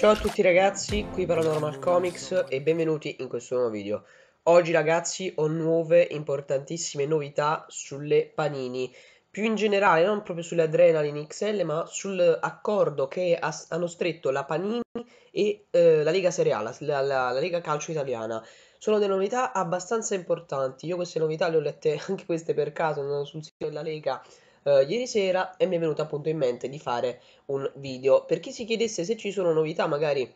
Ciao a tutti ragazzi, qui Paranormal Comics e benvenuti in questo nuovo video. Oggi ragazzi ho nuove importantissime novità sulle panini, più in generale non proprio sulle Adrenaline XL ma sull'accordo che ha, hanno stretto la Panini e eh, la Lega Serie A, la, la, la, Lega Calcio Italiana. Sono delle novità abbastanza importanti, io queste novità le ho lette anche queste per caso sul sito della Lega uh, ieri sera e mi è venuto appunto in mente di fare un video. Per chi si chiedesse se ci sono novità magari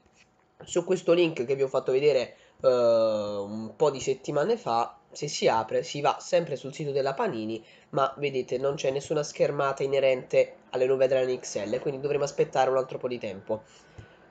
su questo link che vi ho fatto vedere uh, un po' di settimane fa, se si apre si va sempre sul sito della Panini, ma vedete non c'è nessuna schermata inerente alle nuove Adrenaline XL, quindi dovremo aspettare un altro po' di tempo.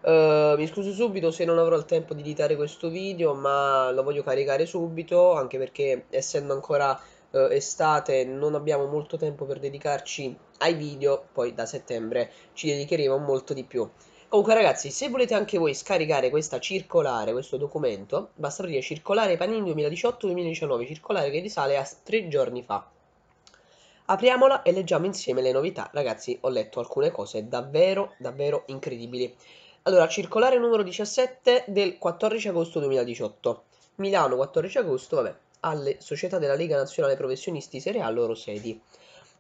Uh, mi scuso subito se non avrò il tempo di editare questo video, ma lo voglio caricare subito, anche perché essendo ancora eh, estate non abbiamo molto tempo per dedicarci ai video, poi da settembre ci dedicheremo molto di più. Comunque ragazzi, se volete anche voi scaricare questa circolare, questo documento, basta dire circolare Panini 2018-2019, circolare che risale a tre giorni fa. Apriamola e leggiamo insieme le novità. Ragazzi, ho letto alcune cose davvero, davvero incredibili. Allora, circolare numero 17 del 14 agosto 2018. Milano 14 agosto, vabbè, alle società della Lega Nazionale Professionisti Serie A loro sedi.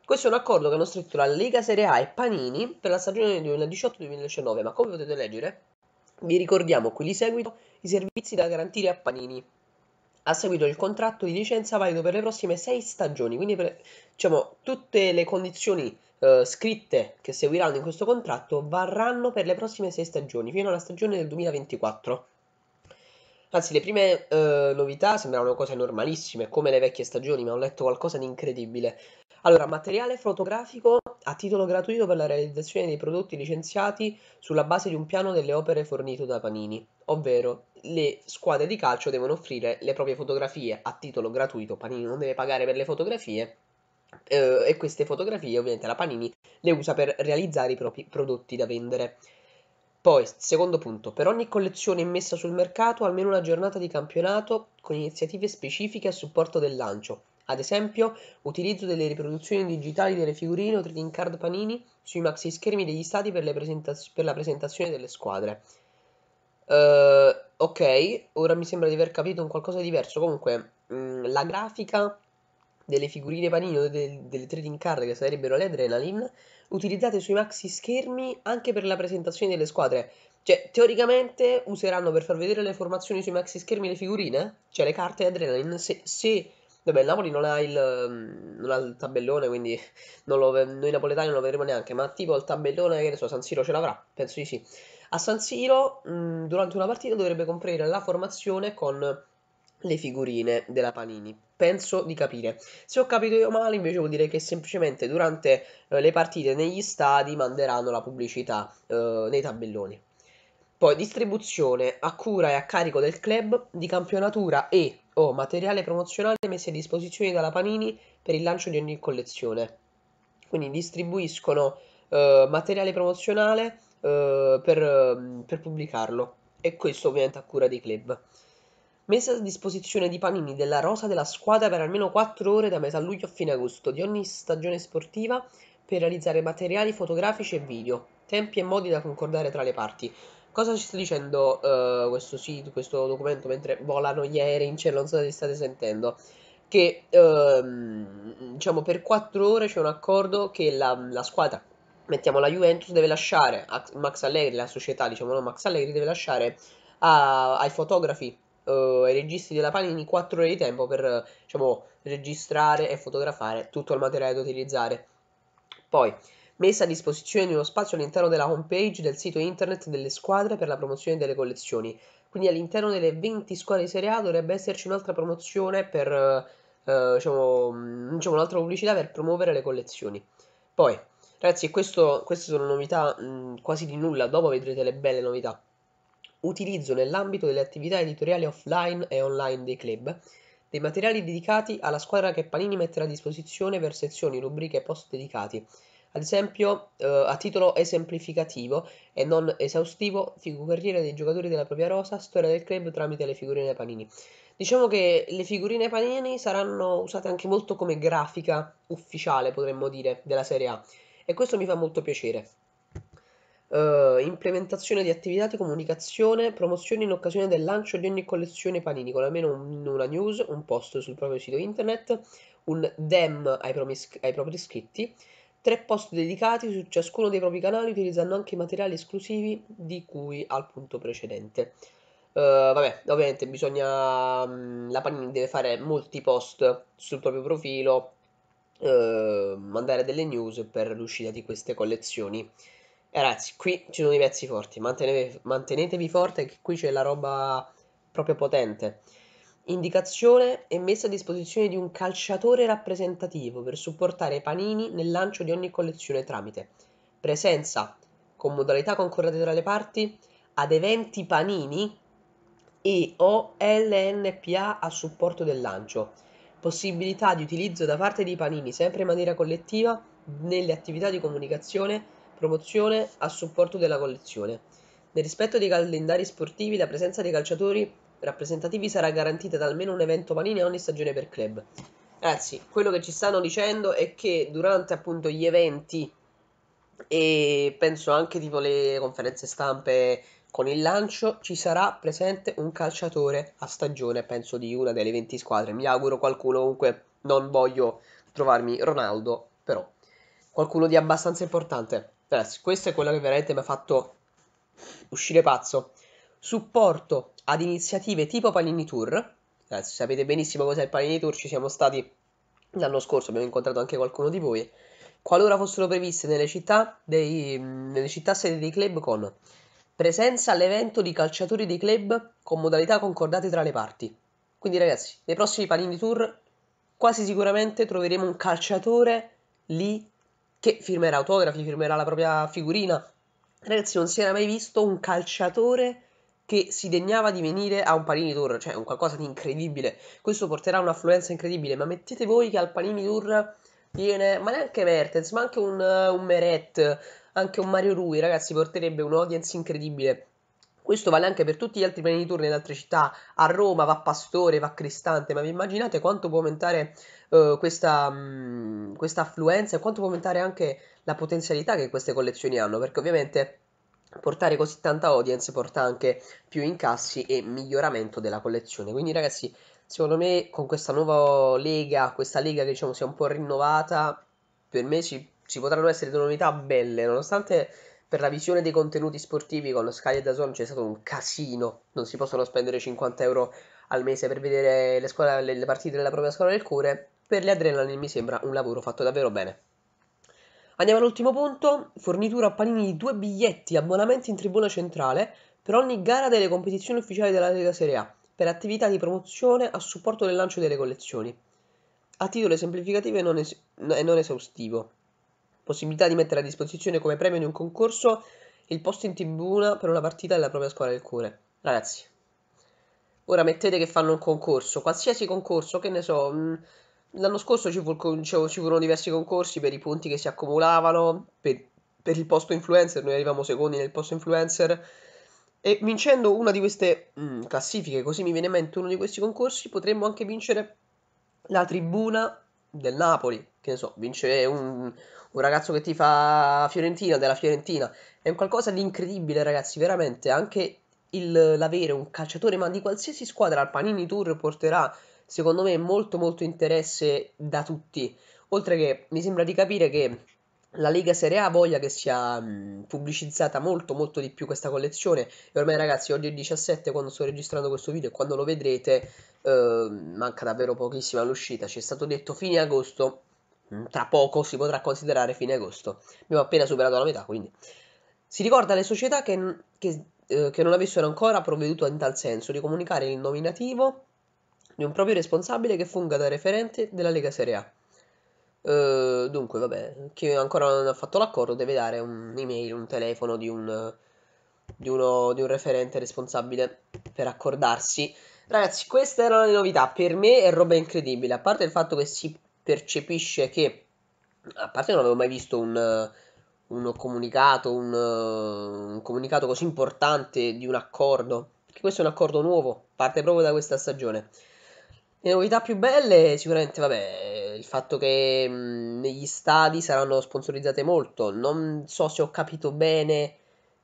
Questo è un accordo che hanno stretto la Lega Serie A e Panini per la stagione 2018-2019, ma come potete leggere, vi ricordiamo qui di seguito i servizi da garantire a Panini. A seguito il contratto di licenza valido per le prossime sei stagioni, quindi per, diciamo, tutte le condizioni eh, scritte che seguiranno in questo contratto varranno per le prossime sei stagioni, fino alla stagione del 2024. Anzi, le prime eh, novità sembravano cose normalissime, come le vecchie stagioni, ma ho letto qualcosa di incredibile. Allora, materiale fotografico a titolo gratuito per la realizzazione dei prodotti licenziati sulla base di un piano delle opere fornito da Panini, ovvero le squadre di calcio devono offrire le proprie fotografie a titolo gratuito, Panini non deve pagare per le fotografie eh, e queste fotografie ovviamente la Panini le usa per realizzare i propri prodotti da vendere. Poi, secondo punto, per ogni collezione immessa sul mercato almeno una giornata di campionato con iniziative specifiche a supporto del lancio, ad esempio utilizzo delle riproduzioni digitali delle figurine o trading card panini sui maxi schermi degli stati per, presentaz- per la presentazione delle squadre. Uh, ok, ora mi sembra di aver capito un qualcosa di diverso, comunque mh, mm, la grafica delle figurine panino o delle trading card che sarebbero le Adrenaline utilizzate sui maxi schermi anche per la presentazione delle squadre. Cioè, teoricamente useranno per far vedere le formazioni sui maxi schermi le figurine, cioè le carte Adrenaline, se, se Vabbè, il Napoli non ha il, non ha il tabellone, quindi lo, noi napoletani non lo vedremo neanche. Ma tipo il tabellone, che ne so, San Siro ce l'avrà? Penso di sì. A San Siro, mh, durante una partita, dovrebbe comprare la formazione con le figurine della Panini. Penso di capire. Se ho capito io male, invece, vuol dire che semplicemente durante eh, le partite negli stadi manderanno la pubblicità eh, nei tabelloni. Poi distribuzione a cura e a carico del club di campionatura e o oh, materiale promozionale messo a disposizione dalla Panini per il lancio di ogni collezione. Quindi distribuiscono eh, materiale promozionale eh, per, per pubblicarlo e questo ovviamente a cura dei club messa a disposizione di Panini della rosa della squadra per almeno 4 ore da metà luglio a fine agosto di ogni stagione sportiva per realizzare materiali fotografici e video, tempi e modi da concordare tra le parti. Cosa ci sta dicendo uh, questo sito, questo documento mentre volano gli aerei in cielo? Non so se state sentendo. Che uh, diciamo per 4 ore c'è un accordo che la, la squadra mettiamo la Juventus deve lasciare a Max Allegri, la società diciamo no, Max Allegri deve lasciare a, ai fotografi uh, ai registi della Panini 4 ore di tempo per diciamo, registrare e fotografare tutto il materiale da utilizzare. Poi, messa a disposizione di uno spazio all'interno della homepage del sito internet delle squadre per la promozione delle collezioni. Quindi all'interno delle 20 squadre di Serie A dovrebbe esserci un'altra promozione per, eh, diciamo, mm, diciamo, un'altra pubblicità per promuovere le collezioni. Poi, ragazzi, questo, queste sono novità mh, mm, quasi di nulla, dopo vedrete le belle novità utilizzo nell'ambito delle attività editoriali offline e online dei club dei materiali dedicati alla squadra che Panini metterà a disposizione per sezioni, rubriche e post dedicati. Ad esempio, eh, a titolo esemplificativo e non esaustivo, figurine dei giocatori della propria rosa, storia del club tramite le figurine Panini. Diciamo che le figurine Panini saranno usate anche molto come grafica ufficiale, potremmo dire, della Serie A e questo mi fa molto piacere eh, implementazione di attività di comunicazione, promozione in occasione del lancio di ogni collezione panini, con almeno un, una news, un post sul proprio sito internet, un dem ai, promis- ai propri iscritti, tre post dedicati su ciascuno dei propri canali utilizzando anche i materiali esclusivi di cui al punto precedente. Uh, vabbè, ovviamente bisogna. Mh, mm, la Panini deve fare molti post sul proprio profilo, uh, mandare delle news per l'uscita di queste collezioni. E ragazzi, qui ci sono i pezzi forti, mantenetevi, mantenetevi forte che qui c'è la roba proprio potente. Indicazione è messa a disposizione di un calciatore rappresentativo per supportare Panini nel lancio di ogni collezione tramite presenza con modalità concordate tra le parti ad eventi Panini e o LNPA a supporto del lancio. Possibilità di utilizzo da parte di Panini sempre in maniera collettiva nelle attività di comunicazione promozione a supporto della collezione. Nel rispetto dei calendari sportivi, la presenza dei calciatori rappresentativi sarà garantita da almeno un evento panini a ogni stagione per club. Ragazzi, quello che ci stanno dicendo è che durante appunto gli eventi e penso anche tipo le conferenze stampe con il lancio ci sarà presente un calciatore a stagione, penso di una delle 20 squadre. Mi auguro qualcuno, comunque non voglio trovarmi Ronaldo, però qualcuno di abbastanza importante. Cioè, questo è quello che veramente mi ha fatto uscire pazzo. Supporto ad iniziative tipo Panini Tour. Ragazzi, eh, sapete benissimo cos'è il Panini Tour, ci siamo stati l'anno scorso, abbiamo incontrato anche qualcuno di voi. Qualora fossero previste nelle città, dei, nelle città sede dei club con presenza all'evento di calciatori dei club con modalità concordate tra le parti. Quindi ragazzi, nei prossimi Panini Tour quasi sicuramente troveremo un calciatore lì che firmerà autografi, firmerà la propria figurina. Ragazzi, non si era mai visto un calciatore che si degnava di venire a un Panini Tour, cioè un qualcosa di incredibile. Questo porterà un'affluenza incredibile, ma mettete voi che al Panini Tour viene, ma neanche Mertens, ma anche un, un Meret, anche un Mario Rui, ragazzi, porterebbe un audience incredibile. Questo vale anche per tutti gli altri piani di turno in altre città. A Roma va Pastore, va Cristante, ma vi immaginate quanto può aumentare uh, questa, mh, mm, questa affluenza e quanto può aumentare anche la potenzialità che queste collezioni hanno? Perché ovviamente portare così tanta audience porta anche più incassi e miglioramento della collezione. Quindi ragazzi, secondo me con questa nuova lega, questa lega che diciamo sia un po' rinnovata, per me ci, ci potranno essere delle novità belle, nonostante per la visione dei contenuti sportivi con Sky e Dazon c'è stato un casino. Non si possono spendere 50 euro al mese per vedere le, scuole, le partite della propria scuola del cuore. Per le adrenaline mi sembra un lavoro fatto davvero bene. Andiamo all'ultimo punto. Fornitura a panini di due biglietti abbonamenti in tribuna centrale per ogni gara delle competizioni ufficiali della Lega Serie A per attività di promozione a supporto del lancio delle collezioni. A titolo esemplificativo e non, es- e non esaustivo possibilità di mettere a disposizione come premio di un concorso il posto in tribuna per una partita della propria squadra del cuore. Ragazzi, ora mettete che fanno un concorso, qualsiasi concorso, che ne so... Mm, l'anno scorso ci, furono diversi concorsi per i punti che si accumulavano, per, per, il posto influencer, noi arriviamo secondi nel posto influencer. E vincendo una di queste mh, mm, classifiche, così mi viene in mente uno di questi concorsi, potremmo anche vincere la tribuna del Napoli, che ne so, vince un, un ragazzo che ti fa Fiorentina, della Fiorentina, è un qualcosa di incredibile ragazzi, veramente, anche il, l'avere un calciatore, ma di qualsiasi squadra, al Panini Tour porterà, secondo me, molto molto interesse da tutti, oltre che mi sembra di capire che la Lega Serie A voglia che sia mh, mm, pubblicizzata molto molto di più questa collezione e ormai ragazzi oggi è il 17 quando sto registrando questo video e quando lo vedrete eh, manca davvero pochissimo all'uscita ci è stato detto fine agosto Mm, tra poco si potrà considerare fine agosto. Abbiamo appena superato la metà, quindi. Si ricorda alle società che, che, eh, che non avessero ancora provveduto in tal senso di comunicare il nominativo di un proprio responsabile che funga da referente della Lega Serie A. Uh, dunque, vabbè, chi ancora non ha fatto l'accordo deve dare un'email, un telefono di un, di, uno, di un, referente responsabile per accordarsi. Ragazzi, queste erano le novità. Per me è roba incredibile. A parte il fatto che si percepisce che, a parte non avevo mai visto un, un comunicato, un, un comunicato così importante di un accordo, perché questo è un accordo nuovo, parte proprio da questa stagione. Le novità più belle, sicuramente, vabbè, il fatto che mh, mm, negli stadi saranno sponsorizzate molto. Non so se ho capito bene,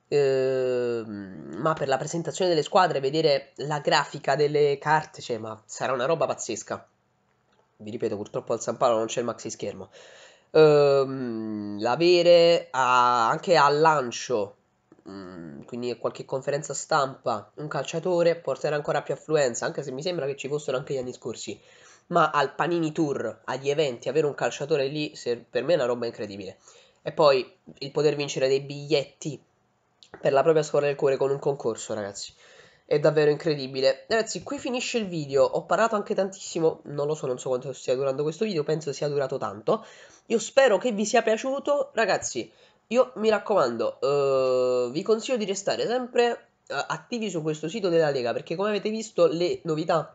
eh, ma per la presentazione delle squadre, vedere la grafica delle carte, cioè, ma sarà una roba pazzesca vi ripeto, purtroppo al San Paolo non c'è il maxi schermo. Um, l'avere a, anche al lancio, um, quindi a qualche conferenza stampa, un calciatore porterà ancora più affluenza, anche se mi sembra che ci fossero anche gli anni scorsi. Ma al Panini Tour, agli eventi, avere un calciatore lì se, per me è una roba incredibile. E poi il poter vincere dei biglietti per la propria squadra del cuore con un concorso, ragazzi è davvero incredibile. Ragazzi, qui finisce il video. Ho parlato anche tantissimo, non lo so, non so quanto stia durando questo video, penso sia durato tanto. Io spero che vi sia piaciuto, ragazzi. Io mi raccomando, uh, vi consiglio di restare sempre uh, attivi su questo sito della Lega perché come avete visto le novità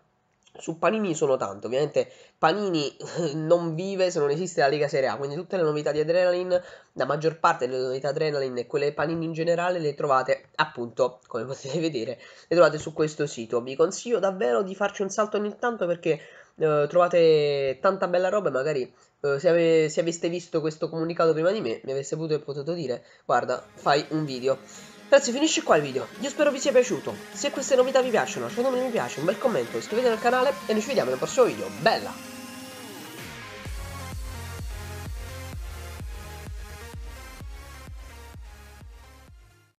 su Panini sono tanto, ovviamente Panini non vive se non esiste la Lega Serie A, quindi tutte le novità di Adrenaline, la maggior parte delle novità Adrenaline e quelle Panini in generale le trovate appunto, come potete vedere, le trovate su questo sito. Vi consiglio davvero di farci un salto ogni tanto perché eh, trovate tanta bella roba e magari eh, se, ave- se aveste visto questo comunicato prima di me mi avesse potuto dire guarda fai un video. Ragazzi finisce qua il video, io spero vi sia piaciuto, se queste novità vi piacciono lasciate un mi piace, un bel commento, iscrivetevi al canale e noi ci vediamo nel prossimo video, bella!